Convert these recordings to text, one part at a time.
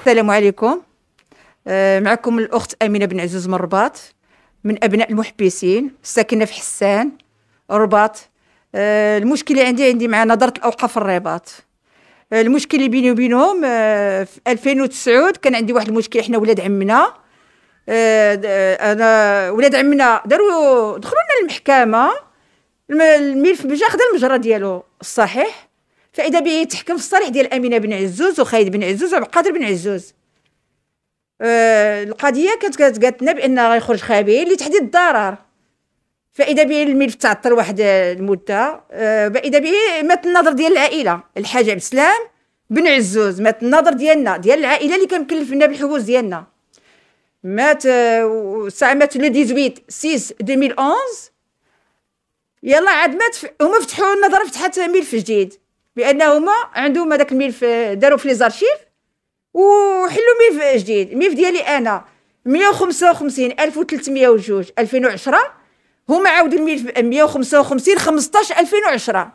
السلام عليكم آه، معكم الأخت أمينة بن عزوز من الرباط من أبناء المحبسين ساكنة في حسان الرباط آه، المشكلة عندي عندي مع نظرة الأوقاف الرباط آه، المشكلة بيني وبينهم في 2009 كان عندي واحد المشكل احنا ولاد عمنا انا ولاد عمنا داروا دخلونا لنا المحكمه الملف بجا خدا المجرى ديالو الصحيح فاذا به يتحكم في الصالح ديال امينه بن عزوز وخالد بن عزوز وعبد القادر بن عزوز آه القضيه كانت لنا بان غيخرج خبير لتحديد الضرر فاذا به الملف تعطل واحد المده آه فاذا به مات النظر ديال العائله الحاج عبد السلام بن عزوز مات النظر ديالنا ديال العائله اللي كان مكلفنا بالحبوس ديالنا مات الساعه آه، مات لو 18 6 2011 يلا عاد مات هما فتحوا النظره فتحت ملف جديد بان هما عندهم هذاك الملف داروا في لي زارشيف وحلوا ملف جديد الملف ديالي انا 155 1302 2010 هما عاودوا الملف 155 15 2010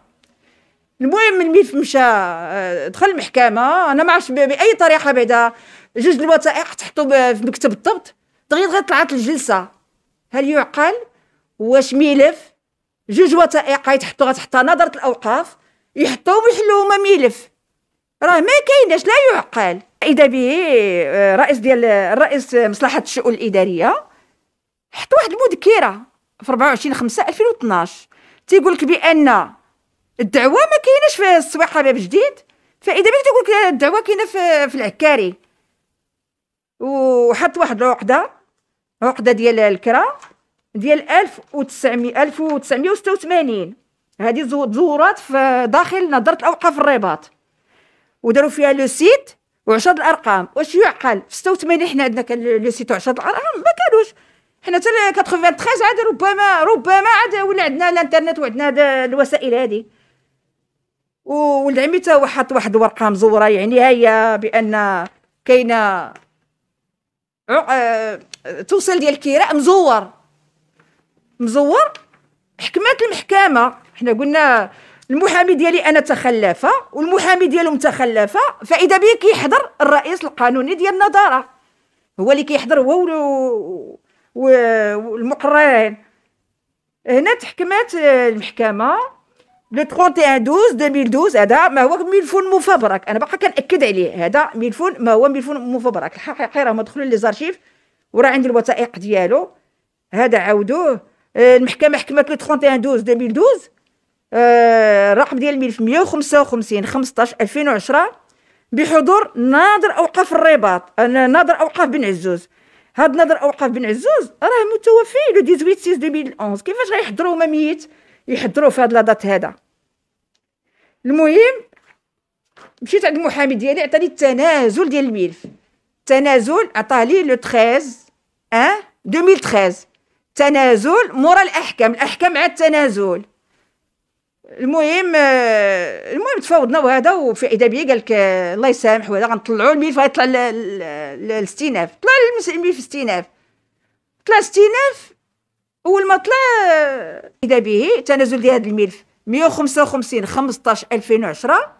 المهم الملف مشى آه، دخل المحكمه انا ما عرفتش باي طريقه بعدا جوج الوثائق تحطوا في مكتب الضبط دغيا دغيا طلعت الجلسه هل يعقل واش ملف جوج وثائق غيتحطوا غتحطها نظره الاوقاف يحطوا ويحلوه ملف راه ما كايناش لا يعقل اذا به آه، رئيس ديال الرئيس مصلحه الشؤون الاداريه حط واحد المذكره في 24 5 2012 تيقول لك بان الدعوه ما كايناش في السواح حباب جديد فاذا به تقول لك الدعوه كاينه في, في العكاري وحط واحد العقده عقده ديال الكرا ديال 1900 1986 هذه زورات في داخل نظره الاوقاف الرباط وداروا فيها لو سيت وعشرة الارقام واش يعقل في 86 حنا عندنا كان لو سيت وعشرة الارقام ما كانوش حنا حتى 93 عاد ربما ربما عاد ولا عندنا الانترنت وعندنا الوسائل هذه والعمي عمي تا واحد واحد الورقه مزوره يعني هي بان كاينه آه، توصل ديال الكراء مزور مزور حكمات المحكمه حنا قلنا المحامي ديالي انا تخلفه والمحامي ديالهم تخلفه فاذا به كيحضر الرئيس القانوني ديال النظاره هو اللي كيحضر هو والمقررين هنا تحكمات المحكمه لو 31 12 2012 هذا ما هو ملفون مفبرك انا باقا كناكد عليه هذا ملفون ما هو ملفون مفبرك الحقيقه راه مدخول لي زارشيف وراه عندي الوثائق ديالو هذا عاودوه المحكمه حكمت لو 31 12 2012 آه، الرقم ديال الملف 155 15 2010 بحضور ناظر اوقاف الرباط ناظر اوقاف بن عزوز هاد ناظر اوقاف بن عزوز راه متوفي لو 18 6 2011 كيفاش غيحضروا هما ميت يحضروا في هاد لا دات هذا المهم مشيت عند المحامي ديالي عطاني التنازل ديال الملف تنازل عطاه لي لو 13 1 2013 تنازل مورا الاحكام الاحكام عاد تنازل المهم آه، المهم تفاوضنا وهذا وفي بيا قال لك آه، الله يسامح وهذا غنطلعوا الملف غيطلع الاستئناف طلع الملف استئناف طلع استئناف اول ما طلع آه، اذا به تنازل ديال هذا الملف 155 15 2010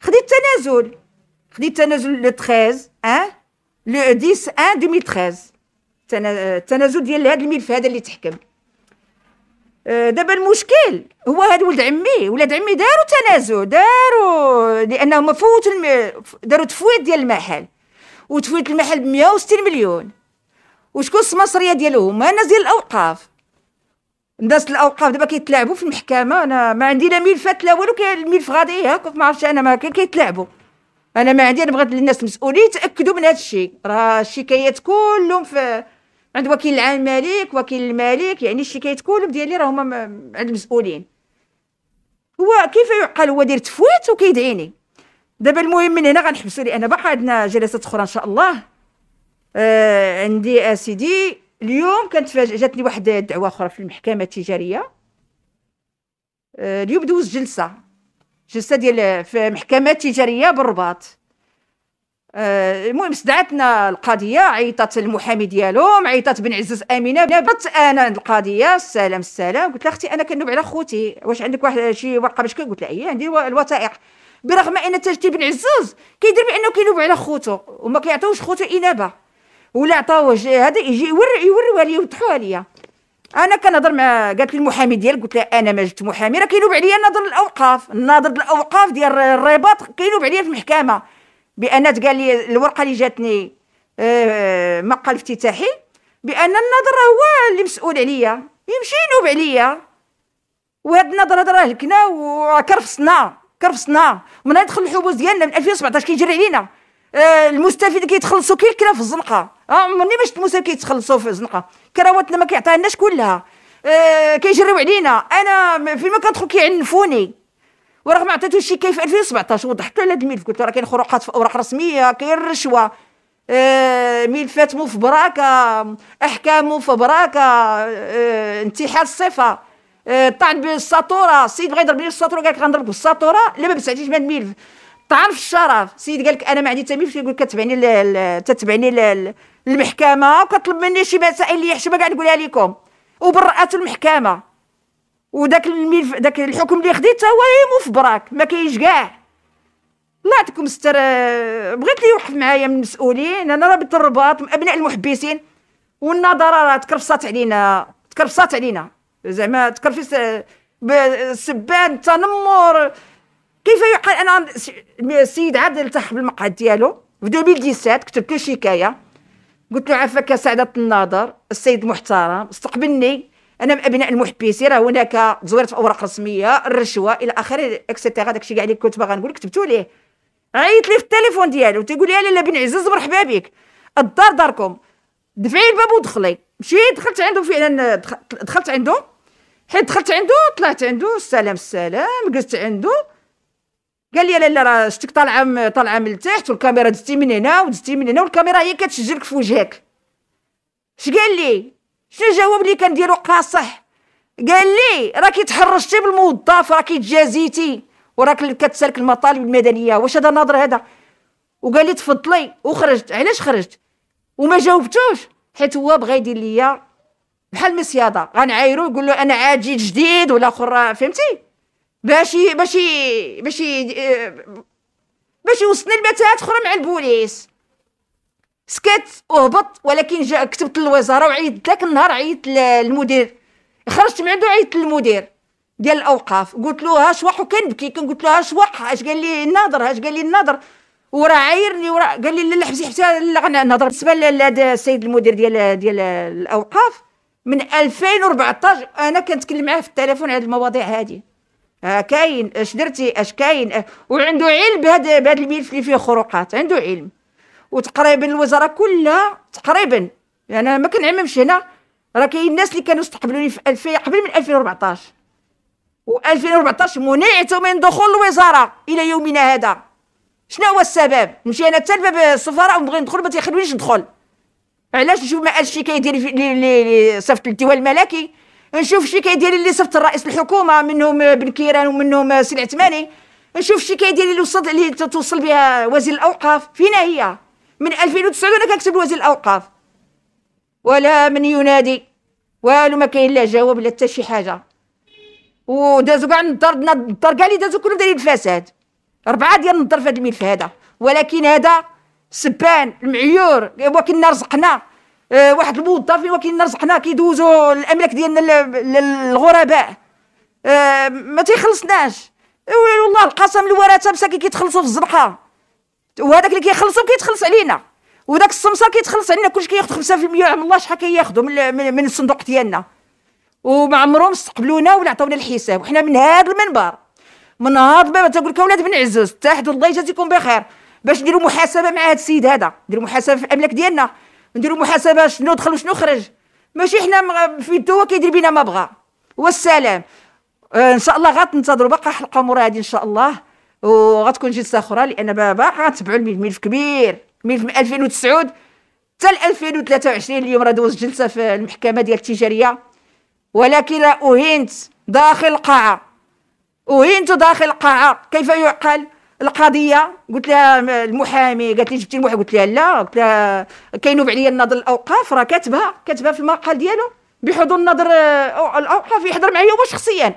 خديت تنازل خديت تنازل لو 13 ان لو 10 ان 2013 التنازل ديال هذا الملف هذا اللي تحكم آه، دابا المشكل هو هاد ولد عمي ولاد عمي داروا تنازل داروا لانهم فوتوا الم... داروا تفويت ديال المحل وتفويت المحل ب 160 مليون وشكون السمسريه ديالهم هما الناس ديال الاوقاف الناس الاوقاف دابا كيتلاعبوا في المحكمه انا ما عندي لا ملفات لا والو الملف غادي هاك ما عرفتش انا ما كيتلاعبوا انا ما عندي انا بغيت الناس المسؤولين يتاكدوا من هذا الشيء راه الشكايات كلهم في عند وكيل العام الملك وكيل الملك يعني الشكاية كولوم ديالي راهما عند المسؤولين هو كيف يعقل هو داير تفويت وكيدعيني دابا المهم من هنا غنحبسو لان باقا عندنا جلسات اخرى ان شاء الله آه عندي اسيدي آه، اليوم كانت جاتني واحد دعوه اخرى في المحكمه التجاريه آه اليوم دوز جلسه جلسه ديال آه، في محكمه تجاريه بالرباط آه، المهم استدعتنا القضيه عيطت المحامي ديالهم عيطت بن عزز امينه نبت انا القضيه السلام السلام قلت لها اختي انا كنوب على خوتي واش عندك واحد شي ورقه باش قلت لها ايه عندي الوثائق برغم ان تجدي بن عزوز كيدير بانه كينوب على خوتو وما كيعطيوش خوتو انابه ولا عطاوه هذا يجي يوروها لي يوضحوها لي انا كنهضر مع قالت لي المحامي ديال قلت لها انا ما جبت محامي راه كينوب عليا ناظر الاوقاف ناظر الاوقاف ديال الرباط كينوب عليا في المحكمه بان تقال لي الورقه اللي جاتني آه، مقال الافتتاحي بان النظر هو اللي مسؤول عليا يمشي ينوب عليا وهاد النظر هذا راه لكنا وكرفصنا كرفصنا من يدخل الحبوس ديالنا من 2017 كيجري علينا آه، المستفيد كيتخلصوا كي كلا في الزنقه عمرني آه، باش المستفيد كيتخلصوا في الزنقه كراواتنا ما لناش كلها كيجريو علينا انا فين ما كندخل كيعنفوني ورغم عطيتوش شي كيف 2017 طيب وضحت هاد الملف قلت له راه كاين خروقات في اوراق رسميه كاين رشوه آه ملفات مو في براكه احكام مو في براكه آه انتحال الصفه آه طعن بالساطوره السيد بغى يضربني بالساطوره قال لك غنضربك بالساطوره لا ما بسعتيش من الملف طعن في الشرف السيد قال لك انا ما عندي ملف كيقول كتبعني تتبعني للمحكمه وكطلب مني شي مسائل اللي حشمه كاع نقولها لكم وبرأت المحكمه وداك الملف داك الحكم اللي خديت هو يمو إيه في براك ما كاينش كاع الله يعطيكم الستر آه، بغيت لي يوقف معايا من المسؤولين انا رابط الرباط من ابناء المحبسين والنظره راه تكرفصات علينا تكرفصات علينا زعما تكرفص آه، بالسبان التنمر كيف يقال انا السيد عادل التحق بالمقعد ديالو في 2017 كتبت له شكايه قلت له عفاك سعاده الناظر السيد محترم استقبلني انا من ابناء المحبسي راه هناك في اوراق رسميه الرشوه الى اخره اكسيتيرا داكشي كاع اللي كنت باغا نقول كتبتو ليه عيط لي في التليفون ديالو تيقول لي لاله بن عزيز مرحبا بك الدار داركم دفعي الباب ودخلي مشيت دخلت عنده فعلا دخلت عنده حيت دخلت عنده طلعت عنده السلام السلام جلست عنده قال لي لاله راه شتك طالعه طالعه من تحت والكاميرا دزتي من هنا ودزتي من هنا والكاميرا هي كتسجلك في وجهك اش قال لي شنو الجواب اللي كنديرو قاصح قال لي راكي تحرشتي بالموظف راكي تجازيتي وراك كتسالك المطالب المدنيه واش هذا ناظر هذا وقال لي تفضلي وخرجت علاش خرجت وما جاوبتوش حيت هو بغا يدير ليا بحال مصياده غنعايرو يقول له انا عاجي جديد ولا اخر فهمتي باش باش باش باش يوصلني لمتاهات اخرى مع البوليس سكت وهبط ولكن جا كتبت للوزاره وعيط ذاك النهار عيط للمدير خرجت من عنده عيط للمدير ديال الاوقاف قلت له ها بكي وكنبكي قلت له ها شواح اش قال لي الناظر اش قال لي الناظر وراه عايرني وراه قال لي لا حبسي حبسي نهضر بالنسبه لهذا السيد المدير ديال ديال الاوقاف من 2014 انا كنتكلم معاه في التليفون على المواضيع هذه آه كاين اش درتي اش كاين وعنده علم بهذا بهذا الملف اللي فيه خروقات عنده علم وتقريبا الوزاره كلها تقريبا يعني انا ما كنعممش هنا راه كاين الناس اللي كانوا استقبلوني في 2000 قبل من 2014 و2014 منعت من دخول الوزاره الى يومنا هذا شنو هو السبب نمشي انا حتى لباب السفراء ونبغي ندخل ما تيخلونيش ندخل علاش نشوف ما الشكايه ديالي في اللي صفت التواء الملكي نشوف الشكايه ديالي اللي صفت الرئيس الحكومه منهم بن كيران ومنهم العثماني نشوف الشكايه ديالي اللي وصلت اللي توصل بها وزير الاوقاف فينا هي من 2009 وانا كنكتب لوزير الاوقاف ولا من ينادي والو ما كاين لا جواب لا حتى شي حاجه ودازو كاع النضر النضر كاع اللي دازو كلهم دايرين الفساد اربعه ديال النضر في هذا الملف هذا ولكن هذا سبان المعيور وكنا رزقنا آه، واحد الموظفين وكنا رزقنا كيدوزوا الاملاك ديالنا للغرباء آه، ما تيخلصناش والله القسم الورثه مساكين كيتخلصوا في الزنقه وهذاك اللي كيخلصو كيتخلص علينا وداك السمسار كيتخلص علينا كلشي في 5% عام الله شحال كياخدو من, من الصندوق ديالنا وما عمرهم استقبلونا ولا عطاونا الحساب وحنا من هذا المنبر من هذا المنبر تنقول لك اولاد بن عزوز تحت الله يجازيكم بخير باش نديرو محاسبه مع هذا السيد هذا نديرو محاسبه في الاملاك ديالنا نديرو محاسبه شنو دخل وشنو خرج ماشي حنا في الدواء كيدير بينا ما بغى والسلام آه ان شاء الله غتنتظروا باقا حلقه مورا هذه ان شاء الله وغتكون جلسه اخرى لان بابا غنتبعوا الملف كبير ملف من 2009 حتى 2023 اليوم راه دوز جلسه في المحكمه ديال التجاريه ولكن اهنت داخل القاعه اهنت داخل القاعه كيف يعقل القضيه قلت لها المحامي قالت لي جبتي المحامي قلت لها لا قلت لها كاينوب عليا الناظر الاوقاف راه كاتبها كاتبها في المقال ديالو بحضور الناظر آه، الاوقاف يحضر معايا هو شخصيا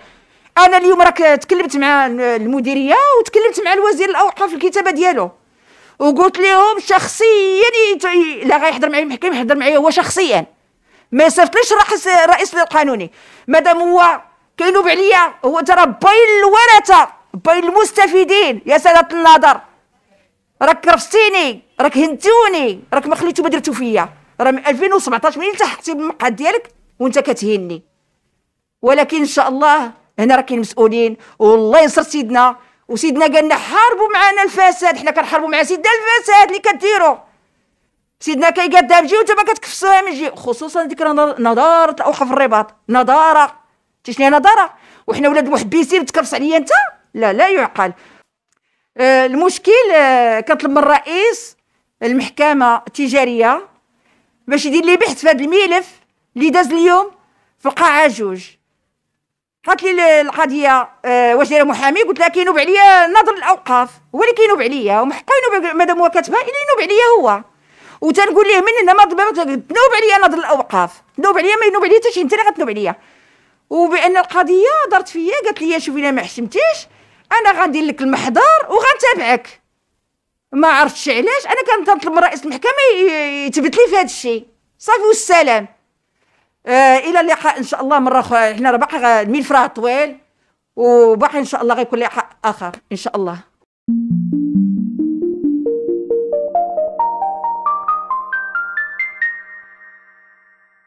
انا اليوم راك تكلمت مع المديريه وتكلمت مع الوزير الاوقاف الكتابه ديالو وقلت لهم شخصيا لا غيحضر معايا المحكم يحضر معايا هو شخصيا ما صيفطليش الرئيس الرئيس القانوني مادام هو كينوب عليا هو ترى باين الورثه باين المستفيدين يا ساده النظر راك رفستيني راك هنتوني راك ما خليتو ما درتو فيا راه من 2017 منين التحقتي بالمقعد ديالك وانت كتهني ولكن ان شاء الله هنا راه كاين مسؤولين والله ينصر سيدنا وسيدنا قال لنا حاربوا معنا الفساد حنا كنحاربوا مع سيدنا الفساد اللي كديروا سيدنا كيقدر جي وانت ما كتكفصوها من جي خصوصا ديك نضاره الاوقاف الرباط نضاره تشني نضاره وحنا ولاد محبسين بيسير تكرفس عليا انت لا لا يعقل آه المشكل آه كنطلب من الرئيس المحكمه التجاريه باش يدير لي بحث في هذا الملف اللي داز اليوم في القاعه جوج قالت لي القضيه آه، واش دايره محامي قلت لها كينوب عليا ناظر الاوقاف هو اللي كينوب عليا ومحقا ينوب مادام هو كاتبها ينوب عليا هو وتنقول ليه من هنا ما تنوب عليا ناظر الاوقاف تنوب عليا ما ينوب عليا حتى شي انت اللي غتنوب عليا وبان القضيه دارت فيا قالت لي شوفي لا ما حشمتيش انا غندير لك المحضر وغنتابعك ما عرفتش علاش انا كنت نطلب من رئيس المحكمه يثبت لي في هذا الشيء صافي والسلام آه الى اللقاء ان شاء الله مره اخرى احنا راه باقي الملف راه طويل وباقي ان شاء الله غيكون لقاء اخر ان شاء الله